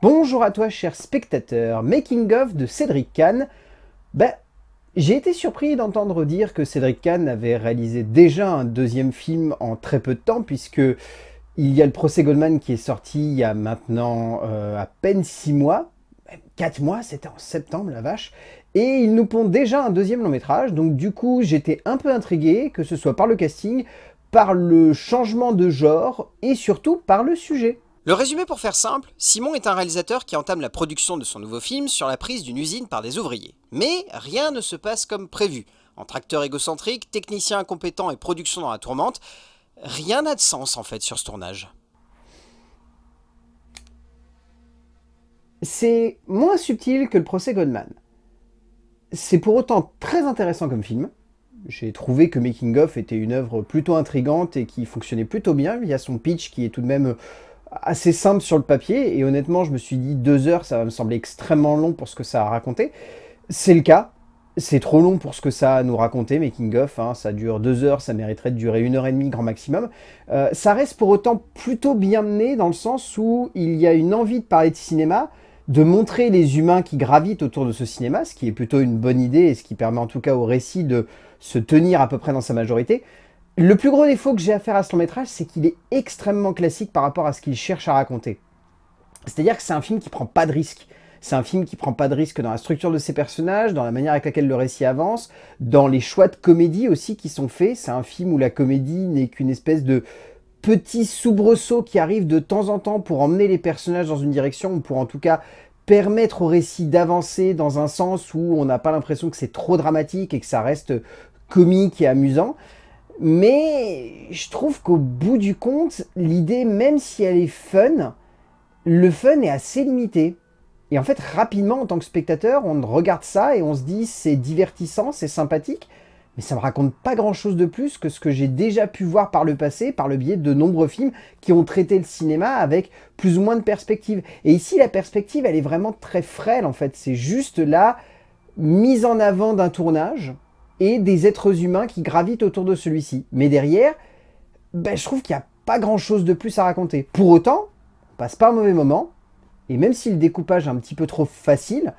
Bonjour à toi, cher spectateur. Making of de Cédric Kahn. Ben, j'ai été surpris d'entendre dire que Cédric Kahn avait réalisé déjà un deuxième film en très peu de temps, puisque il y a le procès Goldman qui est sorti il y a maintenant euh, à peine six mois, 4 ben, mois, c'était en septembre, la vache. Et il nous pond déjà un deuxième long métrage, donc du coup j'étais un peu intrigué, que ce soit par le casting, par le changement de genre et surtout par le sujet. Le résumé pour faire simple, Simon est un réalisateur qui entame la production de son nouveau film sur la prise d'une usine par des ouvriers. Mais rien ne se passe comme prévu. Entre acteur égocentrique, technicien incompétents et production dans la tourmente, rien n'a de sens en fait sur ce tournage. C'est moins subtil que le procès Goldman. C'est pour autant très intéressant comme film. J'ai trouvé que Making of était une œuvre plutôt intrigante et qui fonctionnait plutôt bien. via son pitch qui est tout de même assez simple sur le papier, et honnêtement, je me suis dit deux heures, ça va me sembler extrêmement long pour ce que ça a raconté. C'est le cas. C'est trop long pour ce que ça a nous raconté Making of. Hein. ça dure deux heures, ça mériterait de durer une heure et demie grand maximum. Euh, ça reste pour autant plutôt bien mené dans le sens où il y a une envie de parler de cinéma, de montrer les humains qui gravitent autour de ce cinéma, ce qui est plutôt une bonne idée et ce qui permet en tout cas au récit de se tenir à peu près dans sa majorité. Le plus gros défaut que j'ai à faire à ce long métrage, c'est qu'il est extrêmement classique par rapport à ce qu'il cherche à raconter. C'est-à-dire que c'est un film qui prend pas de risques. C'est un film qui prend pas de risques dans la structure de ses personnages, dans la manière avec laquelle le récit avance, dans les choix de comédie aussi qui sont faits. C'est un film où la comédie n'est qu'une espèce de petit soubresaut qui arrive de temps en temps pour emmener les personnages dans une direction, ou pour en tout cas permettre au récit d'avancer dans un sens où on n'a pas l'impression que c'est trop dramatique et que ça reste comique et amusant. Mais je trouve qu'au bout du compte, l'idée, même si elle est fun, le fun est assez limité. Et en fait, rapidement, en tant que spectateur, on regarde ça et on se dit c'est divertissant, c'est sympathique, mais ça me raconte pas grand-chose de plus que ce que j'ai déjà pu voir par le passé, par le biais de nombreux films qui ont traité le cinéma avec plus ou moins de perspective. Et ici, la perspective, elle est vraiment très frêle, en fait. C'est juste la mise en avant d'un tournage, et des êtres humains qui gravitent autour de celui-ci. Mais derrière, ben, je trouve qu'il n'y a pas grand-chose de plus à raconter. Pour autant, on passe pas un mauvais moment, et même si le découpage est un petit peu trop facile,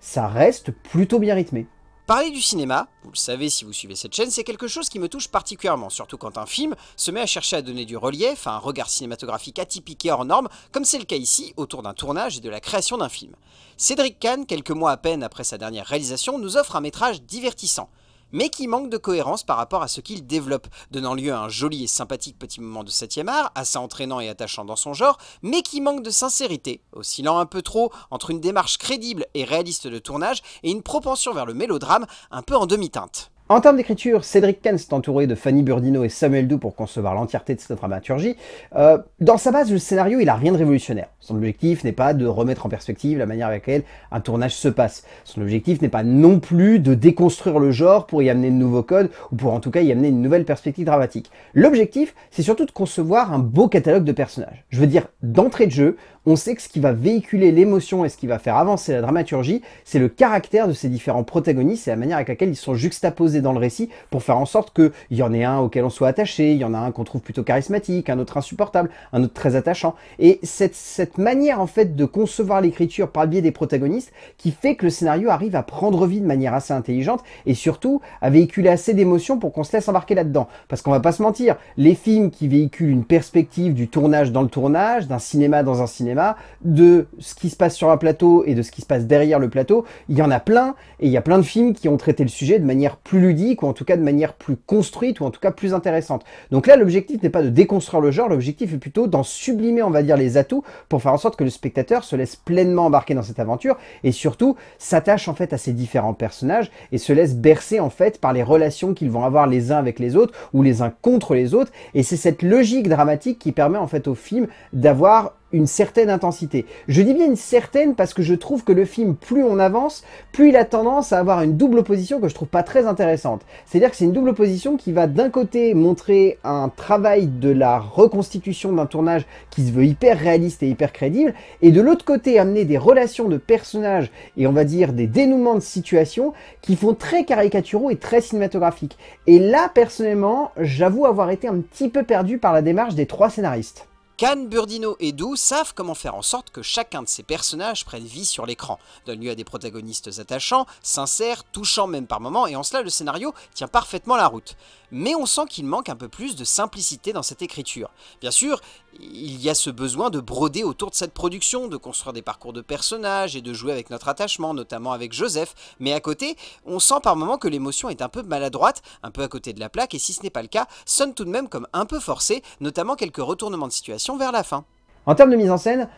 ça reste plutôt bien rythmé. Parler du cinéma, vous le savez si vous suivez cette chaîne, c'est quelque chose qui me touche particulièrement, surtout quand un film se met à chercher à donner du relief à un regard cinématographique atypique et hors norme, comme c'est le cas ici autour d'un tournage et de la création d'un film. Cédric Kahn, quelques mois à peine après sa dernière réalisation, nous offre un métrage divertissant, mais qui manque de cohérence par rapport à ce qu'il développe, donnant lieu à un joli et sympathique petit moment de 7 art, assez entraînant et attachant dans son genre, mais qui manque de sincérité, oscillant un peu trop entre une démarche crédible et réaliste de tournage et une propension vers le mélodrame un peu en demi-teinte. En termes d'écriture, Cédric Kahn s'est entouré de Fanny Burdino et Samuel Doux pour concevoir l'entièreté de cette dramaturgie. Euh, dans sa base, le scénario, il n'a rien de révolutionnaire. Son objectif n'est pas de remettre en perspective la manière avec laquelle un tournage se passe. Son objectif n'est pas non plus de déconstruire le genre pour y amener de nouveaux codes, ou pour en tout cas y amener une nouvelle perspective dramatique. L'objectif, c'est surtout de concevoir un beau catalogue de personnages. Je veux dire, d'entrée de jeu, on sait que ce qui va véhiculer l'émotion et ce qui va faire avancer la dramaturgie, c'est le caractère de ces différents protagonistes et la manière avec laquelle ils sont juxtaposés dans le récit pour faire en sorte qu'il y en ait un auquel on soit attaché, il y en a un qu'on trouve plutôt charismatique, un autre insupportable, un autre très attachant. Et cette, cette manière en fait de concevoir l'écriture par le biais des protagonistes qui fait que le scénario arrive à prendre vie de manière assez intelligente et surtout à véhiculer assez d'émotions pour qu'on se laisse embarquer là-dedans. Parce qu'on va pas se mentir, les films qui véhiculent une perspective du tournage dans le tournage, d'un cinéma dans un cinéma, de ce qui se passe sur un plateau et de ce qui se passe derrière le plateau, il y en a plein et il y a plein de films qui ont traité le sujet de manière plus ou en tout cas de manière plus construite, ou en tout cas plus intéressante. Donc là, l'objectif n'est pas de déconstruire le genre, l'objectif est plutôt d'en sublimer, on va dire, les atouts, pour faire en sorte que le spectateur se laisse pleinement embarquer dans cette aventure, et surtout s'attache en fait à ces différents personnages, et se laisse bercer en fait par les relations qu'ils vont avoir les uns avec les autres, ou les uns contre les autres, et c'est cette logique dramatique qui permet en fait au film d'avoir une certaine intensité. Je dis bien une certaine parce que je trouve que le film, plus on avance, plus il a tendance à avoir une double opposition que je trouve pas très intéressante. C'est-à-dire que c'est une double opposition qui va d'un côté montrer un travail de la reconstitution d'un tournage qui se veut hyper réaliste et hyper crédible, et de l'autre côté amener des relations de personnages et on va dire des dénouements de situations qui font très caricaturaux et très cinématographiques. Et là, personnellement, j'avoue avoir été un petit peu perdu par la démarche des trois scénaristes. Khan, Burdino et Doux savent comment faire en sorte que chacun de ces personnages prenne vie sur l'écran, donne lieu à des protagonistes attachants, sincères, touchants même par moments, et en cela le scénario tient parfaitement la route. Mais on sent qu'il manque un peu plus de simplicité dans cette écriture. Bien sûr, il y a ce besoin de broder autour de cette production, de construire des parcours de personnages et de jouer avec notre attachement, notamment avec Joseph. Mais à côté, on sent par moments que l'émotion est un peu maladroite, un peu à côté de la plaque, et si ce n'est pas le cas, sonne tout de même comme un peu forcé, notamment quelques retournements de situation vers la fin. En termes de mise en scène,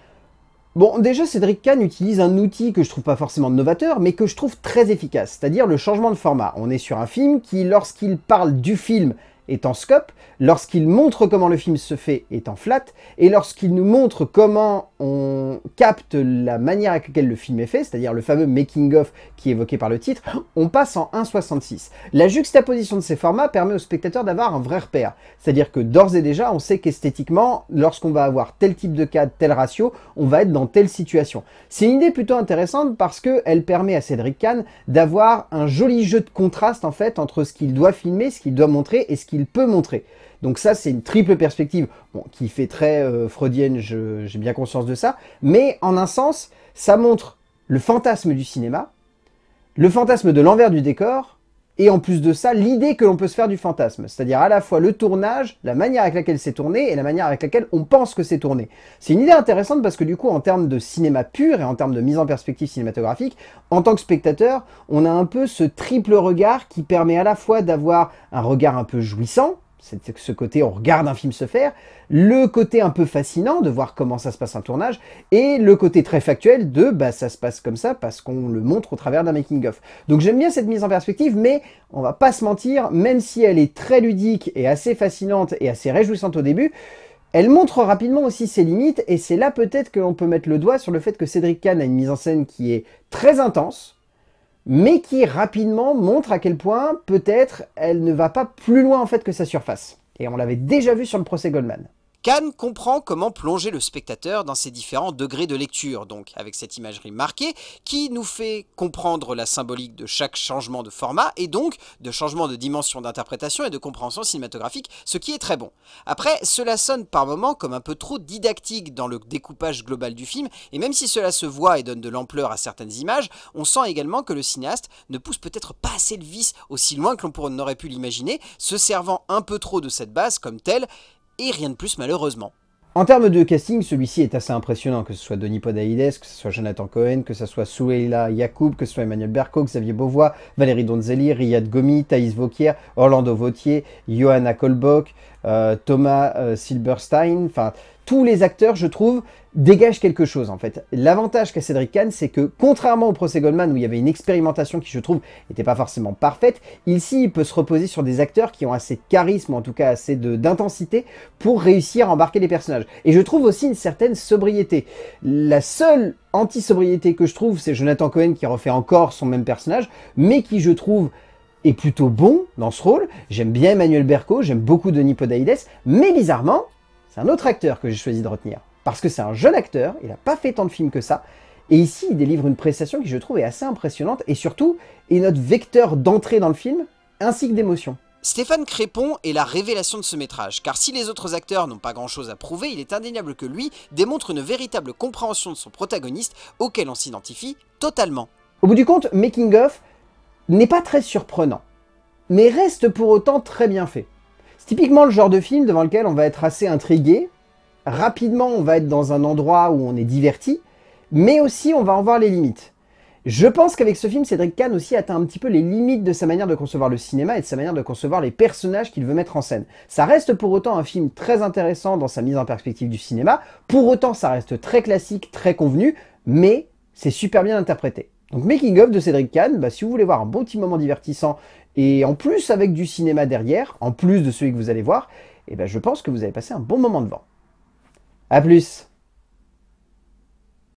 Bon, déjà, Cédric Kahn utilise un outil que je trouve pas forcément novateur, mais que je trouve très efficace, c'est-à-dire le changement de format. On est sur un film qui, lorsqu'il parle du film est en scope, lorsqu'il montre comment le film se fait est en flat, et lorsqu'il nous montre comment on capte la manière avec laquelle le film est fait, c'est-à-dire le fameux making-of qui est évoqué par le titre, on passe en 1.66. La juxtaposition de ces formats permet au spectateur d'avoir un vrai repère, c'est-à-dire que d'ores et déjà, on sait qu'esthétiquement, lorsqu'on va avoir tel type de cadre, tel ratio, on va être dans telle situation. C'est une idée plutôt intéressante parce qu'elle permet à Cédric Kahn d'avoir un joli jeu de contraste en fait entre ce qu'il doit filmer, ce qu'il doit montrer et ce qu'il il peut montrer. Donc ça, c'est une triple perspective qui fait très euh, freudienne, j'ai bien conscience de ça, mais en un sens, ça montre le fantasme du cinéma, le fantasme de l'envers du décor, et en plus de ça, l'idée que l'on peut se faire du fantasme, c'est-à-dire à la fois le tournage, la manière avec laquelle c'est tourné et la manière avec laquelle on pense que c'est tourné. C'est une idée intéressante parce que du coup, en termes de cinéma pur et en termes de mise en perspective cinématographique, en tant que spectateur, on a un peu ce triple regard qui permet à la fois d'avoir un regard un peu jouissant, c'est ce côté on regarde un film se faire, le côté un peu fascinant de voir comment ça se passe un tournage, et le côté très factuel de bah ça se passe comme ça parce qu'on le montre au travers d'un making of. Donc j'aime bien cette mise en perspective, mais on va pas se mentir, même si elle est très ludique et assez fascinante et assez réjouissante au début, elle montre rapidement aussi ses limites, et c'est là peut-être que l'on peut mettre le doigt sur le fait que Cédric Kahn a une mise en scène qui est très intense, mais qui rapidement montre à quel point peut-être elle ne va pas plus loin en fait que sa surface. Et on l'avait déjà vu sur le procès Goldman. Kahn comprend comment plonger le spectateur dans ses différents degrés de lecture, donc avec cette imagerie marquée qui nous fait comprendre la symbolique de chaque changement de format et donc de changement de dimension d'interprétation et de compréhension cinématographique, ce qui est très bon. Après, cela sonne par moments comme un peu trop didactique dans le découpage global du film, et même si cela se voit et donne de l'ampleur à certaines images, on sent également que le cinéaste ne pousse peut-être pas assez le vice aussi loin que l'on aurait pu l'imaginer, se servant un peu trop de cette base comme telle et rien de plus malheureusement. En termes de casting, celui-ci est assez impressionnant, que ce soit Denis Podaides, que ce soit Jonathan Cohen, que ce soit Souheila Yacoub, que ce soit Emmanuel Berco, Xavier Beauvois, Valérie Donzelli, Riyad Gomi, Thaïs Vauquier, Orlando Vautier, Johanna Kolbok, euh, Thomas euh, Silberstein, enfin tous les acteurs, je trouve, dégagent quelque chose en fait. L'avantage qu'a Cédric Kahn, c'est que contrairement au procès Goldman où il y avait une expérimentation qui je trouve n'était pas forcément parfaite, ici il peut se reposer sur des acteurs qui ont assez de charisme, en tout cas assez d'intensité pour réussir à embarquer les personnages. Et je trouve aussi une certaine sobriété. La seule anti-sobriété que je trouve, c'est Jonathan Cohen qui refait encore son même personnage, mais qui je trouve est plutôt bon dans ce rôle. J'aime bien Emmanuel Berco, j'aime beaucoup Denis Podaïdes, mais bizarrement, c'est un autre acteur que j'ai choisi de retenir. Parce que c'est un jeune acteur, il n'a pas fait tant de films que ça. Et ici, il délivre une prestation qui, je trouve, est assez impressionnante et surtout est notre vecteur d'entrée dans le film, ainsi que d'émotion. Stéphane Crépon est la révélation de ce métrage, car si les autres acteurs n'ont pas grand-chose à prouver, il est indéniable que lui démontre une véritable compréhension de son protagoniste auquel on s'identifie totalement. Au bout du compte, Making of n'est pas très surprenant, mais reste pour autant très bien fait. C'est typiquement le genre de film devant lequel on va être assez intrigué. Rapidement, on va être dans un endroit où on est diverti, mais aussi on va en voir les limites. Je pense qu'avec ce film, Cédric Kahn aussi atteint un petit peu les limites de sa manière de concevoir le cinéma et de sa manière de concevoir les personnages qu'il veut mettre en scène. Ça reste pour autant un film très intéressant dans sa mise en perspective du cinéma, pour autant ça reste très classique, très convenu, mais c'est super bien interprété. Donc Making of de Cédric Kahn, bah, si vous voulez voir un bon petit moment divertissant et en plus, avec du cinéma derrière, en plus de celui que vous allez voir, eh ben, je pense que vous avez passé un bon moment devant. A plus